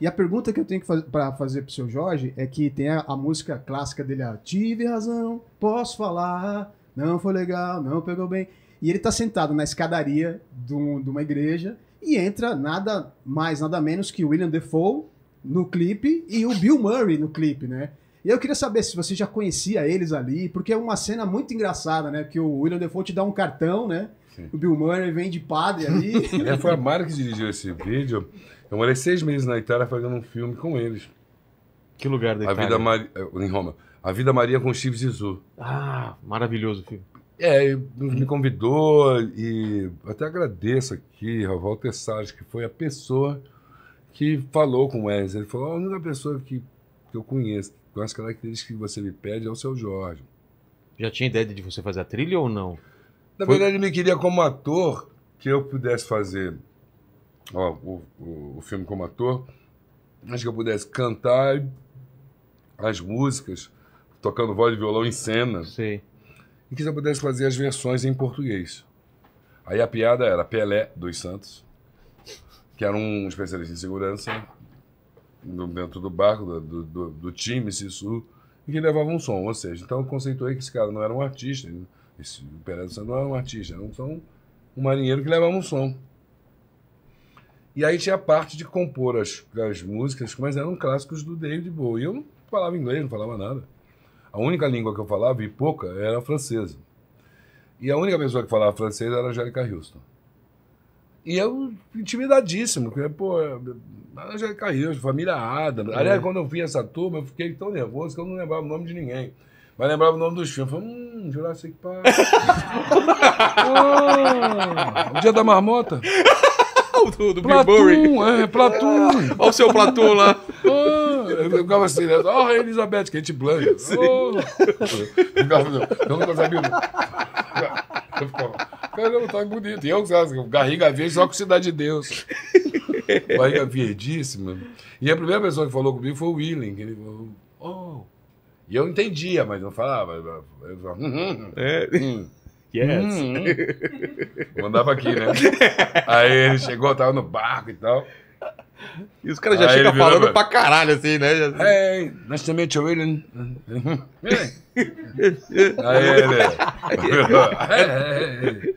E a pergunta que eu tenho que fazer para fazer pro seu Jorge é que tem a, a música clássica dele, a Tive razão, posso falar, não foi legal, não pegou bem. E ele tá sentado na escadaria de, um, de uma igreja e entra nada mais, nada menos que William Defoe no clipe e o Bill Murray no clipe, né? E eu queria saber se você já conhecia eles ali, porque é uma cena muito engraçada, né? Que o William Defoe te dá um cartão, né? Sim. O Bill Murray vem de padre ali. É, foi a Mara que dirigiu esse vídeo. Eu morei seis meses na Itália fazendo um filme com eles. Que lugar da Itália? A Vida Maria, é, em Roma. A Vida Maria com Steve Zissou. Ah, maravilhoso o filme. É, me convidou e até agradeço aqui ao Walter Salles, que foi a pessoa que falou com o Wesley. Ele falou: a única pessoa que, que eu conheço com as características que você me pede é o seu Jorge. Já tinha ideia de você fazer a trilha ou não? Na foi... verdade, ele me queria como ator que eu pudesse fazer ó, o, o, o, filme como ator, mas que eu pudesse cantar as músicas, tocando voz e violão em cena. Sim. E que eu pudesse fazer as versões em português. Aí a piada era Pelé dos Santos, que era um especialista em segurança, dentro do barco, do, do, do time Sissu, e que levava um som. Ou seja, então eu conceituei que esse cara não era um artista, esse Pelé dos Santos não era um artista, era um, um marinheiro que levava um som. E aí tinha a parte de compor as, as músicas, mas eram clássicos do David Bowie. Eu não falava inglês, não falava nada. A única língua que eu falava, e pouca, era francesa. E a única pessoa que falava francês era a Angélica Houston. E eu, intimidadíssimo, porque, pô, é, a Angélica Houston, família Adam. É. Aliás, quando eu vi essa turma, eu fiquei tão nervoso que eu não lembrava o nome de ninguém. Mas lembrava o nome dos filmes. Falei, hum, Jurassic Park. oh, o Dia da Marmota o do, do Bill Murray. É, Platum. Olha o seu Platum lá. Ah. eu ficava assim, né? Ó, oh, Elizabeth, a gente blanca. Eu, ficava, eu não sabia. Eu ficava, caramba, tá bonito. E eu, sabe, assim, garriga verde, só com Cidade de Deus. Barriga verdíssima. E a primeira pessoa que falou comigo foi o Willing. Ele falou, oh. E eu entendia, mas não falava. Eu falava, uhum. é. hum, hum, hum. É. Yes. Hum. Mandava aqui, né? Aí ele chegou, tava no barco e tal. E os caras já chegam falando mano. pra caralho, assim, né? Assim. Hey, nice to meet you, William. Aí ele...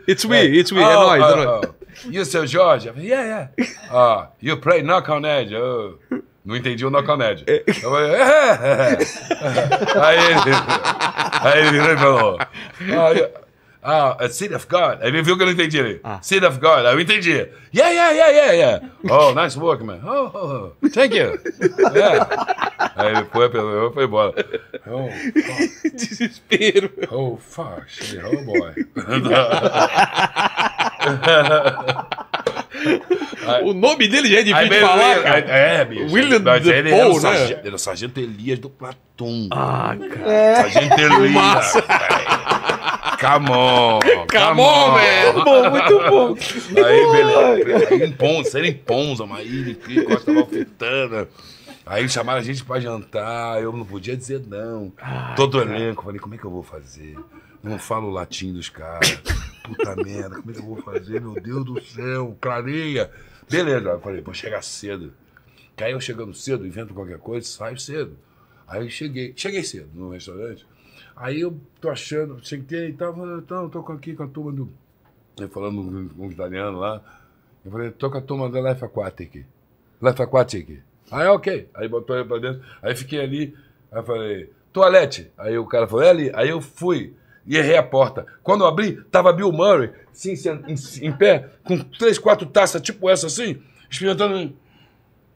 It's we, it's we, oh, é oh, nóis, é oh, é nóis. Oh. You, seu Jorge? Yeah, yeah. Uh, you play knock on edge. Oh. Não entendi o knock on edge. É. Eu falei... aí ele... Aí ele virou e falou... Oh, yeah. Ah, a City of God. Aí ele viu que eu não entendi ali. Ah. City of God. Aí eu entendi. Yeah, yeah, yeah, yeah, yeah. Oh, nice work, man. Oh, oh, oh. thank you. Yeah. Aí ele foi, eu foi embora. Oh, fuck. Desespero. Oh, fuck. Shit. Oh, boy. o nome dele já é difícil de falar, ele, cara. É, bicho. William Mas ele Paul, né? sargento, né? era o Sargento Elias do Platão. Ah, cara. É. Sargento Elias. Massa. Come on! Come on, man! Muito bom, muito bom. Aí, beleza. Em Ponza, era em Ponza, Maíra, que Costa Malfitana. Aí chamaram a gente pra jantar, eu não podia dizer não. Ai, Todo cara. elenco, falei, como é que eu vou fazer? Não falo o latim dos caras. Puta merda, como é que eu vou fazer? Meu Deus do céu, clareia. Beleza, eu falei, vou chegar cedo. Que aí eu chegando cedo, invento qualquer coisa, saio cedo. Aí eu cheguei, cheguei cedo no restaurante. Aí eu tô achando, sentei e tal, falando, então, tô aqui com a turma do. falando com os italianos lá. Eu falei, tô com a turma da Life Aquatic. Life Aquatic. Aí, ah, é, ok. Aí botou ele pra dentro. Aí fiquei ali. Aí falei, toalete. Aí o cara falou, é ali. Aí eu fui e errei a porta. Quando eu abri, tava Bill Murray, sim, em, em, pé, com três, quatro taças tipo essa assim, experimentando.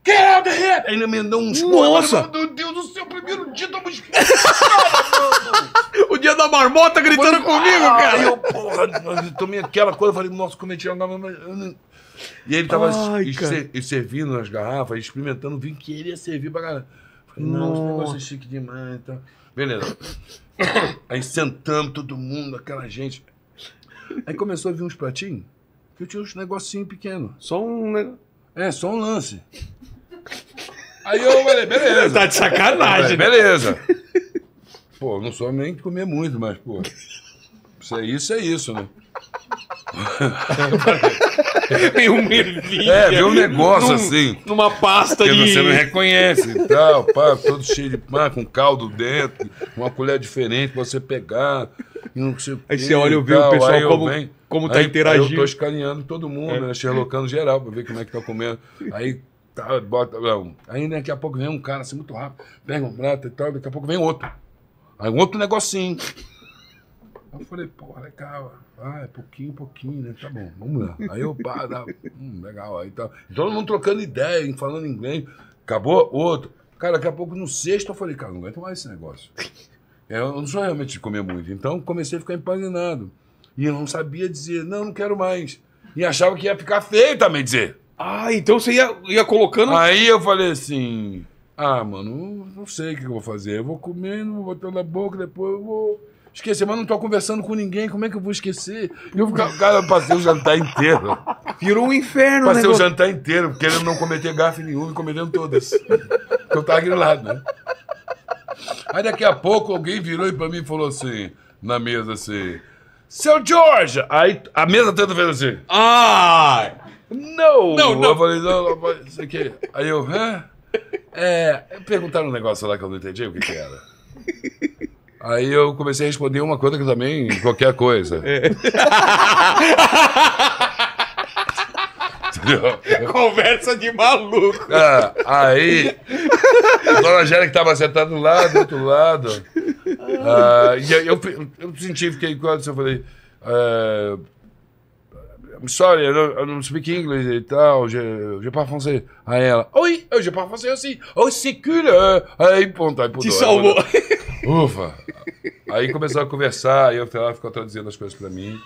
Get out the head! Aí ele me deu um Nossa! Meu Deus do céu, primeiro dia tava espanhado, marmota gritando comigo, ah, cara. Aí eu, porra, tomei aquela coisa, falei, nossa, cometi uma. E ele tava Ai, servindo as garrafas, experimentando o vinho que ele ia servir pra galera. Falei, nossa, esse negócio é chique demais. Então. Beleza. Aí sentamos todo mundo, aquela gente. Aí começou a vir uns pratinhos, que eu tinha uns negocinho pequeno. Só um. É, só um lance. Aí eu falei, beleza. Tá de sacanagem. Falei, né? beleza pô, não sou nem de comer muito, mas, pô, se é isso, é isso, né? Tem um ervilha. É, vê um negócio num, assim. Numa pasta que de... você não reconhece e tal, pá, todo cheio de pá, com caldo dentro, uma colher diferente pra você pegar. Não sei aí você olha e vê o pessoal aí como, venho, como tá aí, interagindo. Aí eu tô escaneando todo mundo, é. né? Sherlockando geral pra ver como é que tá comendo. Aí tá, bota. Não. Aí daqui a pouco vem um cara assim muito rápido, pega um prato e tal, daqui a pouco vem outro. Aí um outro negocinho. Aí eu falei, pô, legal. Ah, é pouquinho, pouquinho, né? Tá bom, vamos lá. Aí eu, pá, dá, hum, legal. Aí tá. Todo mundo trocando ideia, falando inglês. Acabou, outro. Cara, daqui a pouco no sexto eu falei, cara, não aguento mais esse negócio. É, eu não sou realmente de comer muito. Então comecei a ficar empanado. E eu não sabia dizer, não, não quero mais. E achava que ia ficar feio também dizer. Ah, então você ia, ia colocando. Aí eu falei assim. Ah, mano, não sei o que eu vou fazer. Eu vou comendo, vou botando na boca, depois eu vou esquecer. Mas não tô conversando com ninguém, como é que eu vou esquecer? E eu cara, passei o jantar inteiro. Virou um inferno, Passei né, o jantar inteiro, querendo não cometer gafe nenhum e cometendo todas. eu tava grilado, né? Aí daqui a pouco alguém virou e pra mim falou assim, na mesa assim, seu George! Aí a mesa toda fez assim. Ah! Não! Não, não! Eu falei, não, não, não, não, Aí eu, não é, perguntaram um negócio lá que eu não entendi o que, que era. Aí eu comecei a responder uma coisa que também, qualquer coisa. É. Conversa de maluco. Ah, aí, a dona Angélica estava sentada do lado, do outro lado. Ah, e eu, eu, eu senti, fiquei quase, eu falei. É, I'm sorry, I don't, I don't speak English e tal, je, je parle français. Aí ela, oui, je parle français aussi. Oh, c'est cool. Aí, pronto, aí pudou. Te né? salvou. Ufa. Aí começou a conversar, aí ela ficou traduzindo as coisas pra mim.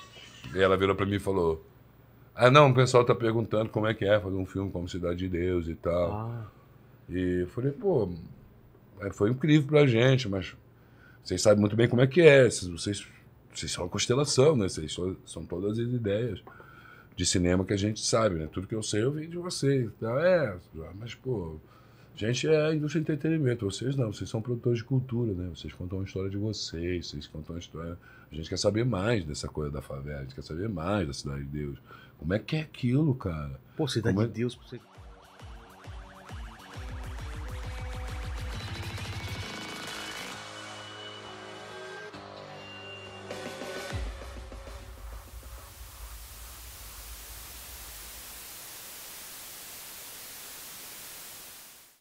E ela virou pra mim e falou, ah, não, o pessoal tá perguntando como é que é fazer um filme como Cidade de Deus e tal. Ah. E eu falei, pô, é, foi incrível pra gente, mas vocês sabem muito bem como é que é, vocês, vocês são a constelação, né? Vocês são, são todas as ideias de cinema que a gente sabe, né? Tudo que eu sei eu vim de vocês. Tá? É, ah, mas, pô, a gente é a indústria de entretenimento, vocês não, vocês são produtores de cultura, né? Vocês contam a história de vocês, vocês contam a história. A gente quer saber mais dessa coisa da favela, a gente quer saber mais da Cidade de Deus. Como é que é aquilo, cara? Pô, Cidade é... de Deus, você.